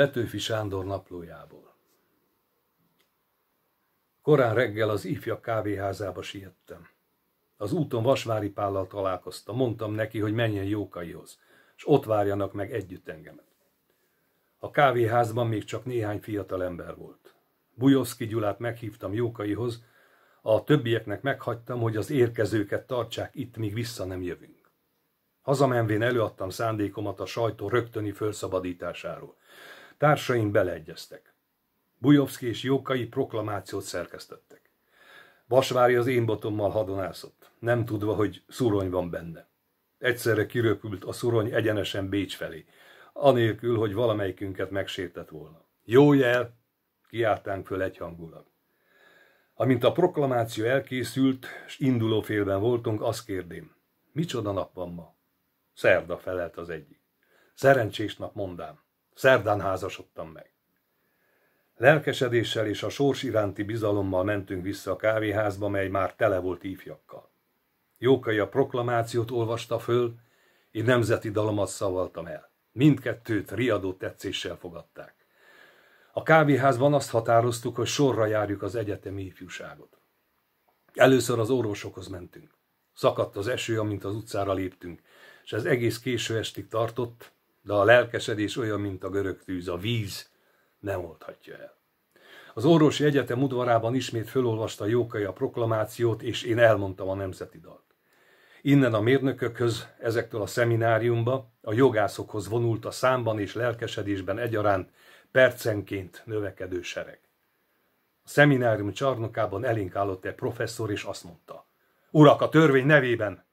Petőfi Sándor naplójából. Korán reggel az ifja kávéházába siettem. Az úton Vasvári Pállal találkoztam, mondtam neki, hogy menjen Jókaihoz, és ott várjanak meg együtt engemet. A kávéházban még csak néhány fiatal ember volt. Bujoszki Gyulát meghívtam Jókaihoz, a többieknek meghagytam, hogy az érkezőket tartsák itt, míg vissza nem jövünk. Hazamenvén előadtam szándékomat a sajtó rögtöni fölszabadításáról. Társaim beleegyeztek. Bujovszki és Jókai proklamációt szerkesztettek. Vasvári az én botommal hadonászott, nem tudva, hogy szurony van benne. Egyszerre kiröpült a szurony egyenesen Bécs felé, anélkül, hogy valamelyikünket megsértett volna. Jó jel! kiáltánk föl egyhangulag. Amint a proklamáció elkészült, és félben voltunk, azt kérdém, micsoda nap van ma? Szerda felelt az egyik. Szerencsés nap mondám. Szerdán házasodtam meg. Lelkesedéssel és a sors iránti bizalommal mentünk vissza a kávéházba, mely már tele volt ifjakkal. Jókai a proklamációt olvasta föl, én nemzeti dalomat szavaltam el. Mindkettőt riadó tetszéssel fogadták. A kávéházban azt határoztuk, hogy sorra járjuk az egyetemi ifjúságot. Először az orvosokhoz mentünk. Szakadt az eső, amint az utcára léptünk, és ez egész késő estig tartott, de a lelkesedés olyan, mint a görög tűz, a víz nem oldhatja el. Az orvosi egyetem udvarában ismét fölolvasta Jókai a proklamációt, és én elmondtam a nemzeti dalt. Innen a mérnökökhöz, ezektől a szemináriumba, a jogászokhoz vonult a számban és lelkesedésben egyaránt percenként növekedő sereg. A szeminárium csarnokában elénk állott egy professzor, és azt mondta, Urak, a törvény nevében!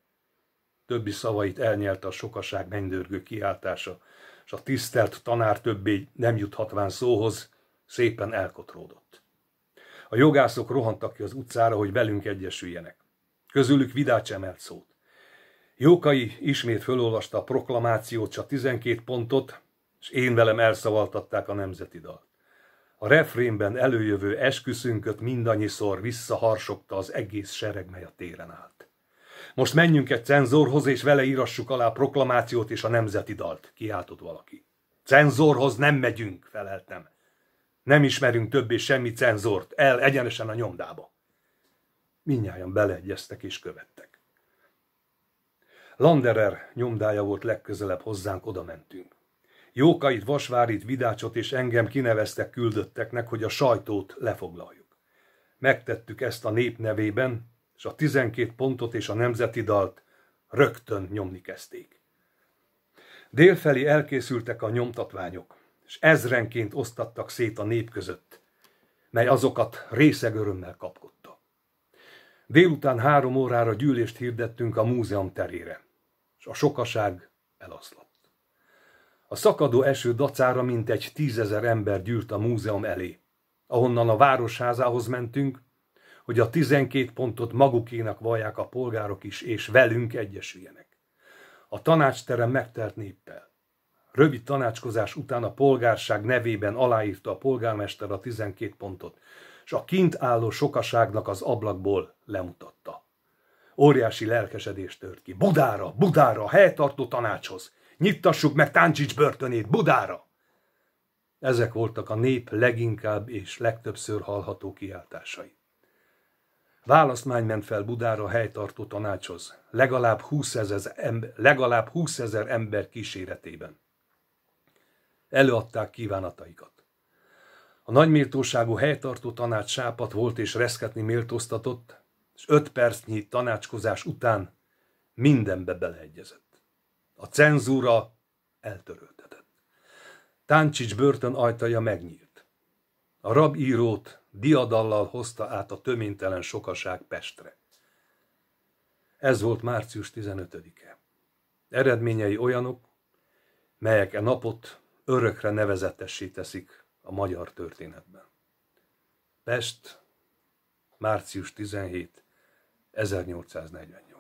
többi szavait elnyelte a sokaság mennydörgő kiáltása, és a tisztelt tanár többé nem juthatván szóhoz, szépen elkotródott. A jogászok rohantak ki az utcára, hogy velünk egyesüljenek. Közülük Vidács emelt szót. Jókai ismét fölolvasta a proklamációt, csak 12 pontot, és én velem elszavaltatták a nemzeti dal. A refrénben előjövő esküszünköt mindannyiszor visszaharsogta az egész sereg, mely a téren állt. Most menjünk egy cenzorhoz, és vele írassuk alá a proklamációt és a nemzeti dalt, kiáltott valaki. Cenzorhoz nem megyünk, feleltem. Nem ismerünk többé semmi cenzort, el egyenesen a nyomdába. Mindnyájan beleegyeztek és követtek. Landerer nyomdája volt legközelebb hozzánk, oda mentünk. Jókait, Vasvárit, Vidácsot és engem kineveztek küldötteknek, hogy a sajtót lefoglaljuk. Megtettük ezt a nép nevében, és a 12 pontot és a nemzeti dalt rögtön nyomni kezdték. Délfelé elkészültek a nyomtatványok, és ezrenként osztattak szét a nép között, mely azokat részeg örömmel kapkodta. Délután három órára gyűlést hirdettünk a múzeum terére, és a sokaság elaszlott. A szakadó eső dacára mintegy tízezer ember gyűlt a múzeum elé, ahonnan a városházához mentünk, hogy a 12 pontot magukénak vallják a polgárok is, és velünk egyesüljenek. A tanácsterem megtelt néppel. Rövid tanácskozás után a polgárság nevében aláírta a polgármester a 12 pontot, és a kint álló sokaságnak az ablakból lemutatta. Óriási lelkesedés tört ki. Budára, Budára, helytartó tanácshoz! Nyittassuk meg Táncsics börtönét, Budára! Ezek voltak a nép leginkább és legtöbbször hallható kiáltásai. Választmány ment fel Budára a helytartó tanácshoz, legalább 20 ezer ember, legalább 20 ezer ember kíséretében. Előadták kívánataikat. A nagyméltóságú helytartó tanács sápat volt és reszketni méltóztatott, és öt percnyi tanácskozás után mindenbe beleegyezett. A cenzúra eltöröltetett. Táncsics börtön ajtaja megnyílt. A rabírót diadallal hozta át a töménytelen sokaság Pestre. Ez volt március 15-e. Eredményei olyanok, melyek e napot örökre nevezetessé teszik a magyar történetben. Pest, március 17, 1848.